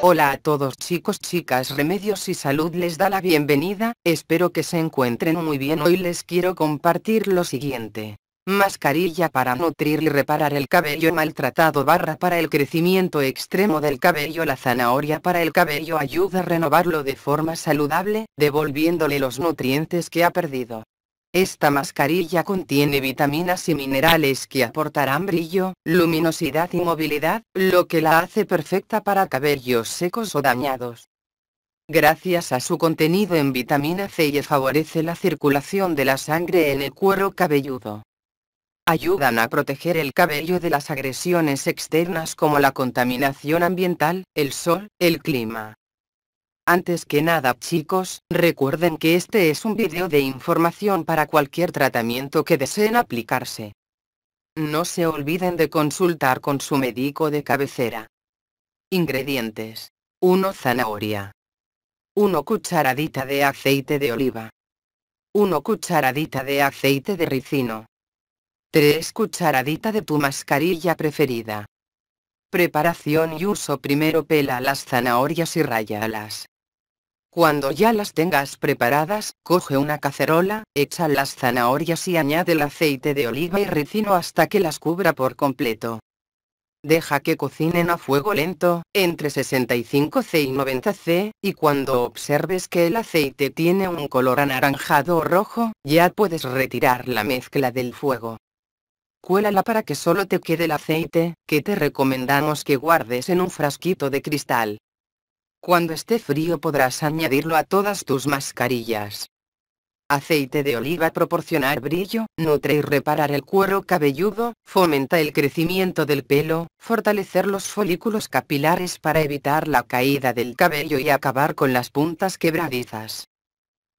Hola a todos chicos, chicas, Remedios y Salud les da la bienvenida, espero que se encuentren muy bien. Hoy les quiero compartir lo siguiente. Mascarilla para nutrir y reparar el cabello maltratado barra para el crecimiento extremo del cabello La zanahoria para el cabello ayuda a renovarlo de forma saludable, devolviéndole los nutrientes que ha perdido. Esta mascarilla contiene vitaminas y minerales que aportarán brillo, luminosidad y movilidad, lo que la hace perfecta para cabellos secos o dañados. Gracias a su contenido en vitamina C favorece la circulación de la sangre en el cuero cabelludo. Ayudan a proteger el cabello de las agresiones externas como la contaminación ambiental, el sol, el clima, antes que nada chicos, recuerden que este es un video de información para cualquier tratamiento que deseen aplicarse. No se olviden de consultar con su médico de cabecera. Ingredientes. 1 zanahoria. 1 cucharadita de aceite de oliva. 1 cucharadita de aceite de ricino. 3 cucharadita de tu mascarilla preferida. Preparación y uso primero pela las zanahorias y rayalas. Cuando ya las tengas preparadas, coge una cacerola, echa las zanahorias y añade el aceite de oliva y ricino hasta que las cubra por completo. Deja que cocinen a fuego lento, entre 65C y 90C, y cuando observes que el aceite tiene un color anaranjado o rojo, ya puedes retirar la mezcla del fuego. Cuélala para que solo te quede el aceite, que te recomendamos que guardes en un frasquito de cristal. Cuando esté frío podrás añadirlo a todas tus mascarillas. Aceite de oliva proporcionar brillo, nutre y reparar el cuero cabelludo, fomenta el crecimiento del pelo, fortalecer los folículos capilares para evitar la caída del cabello y acabar con las puntas quebradizas.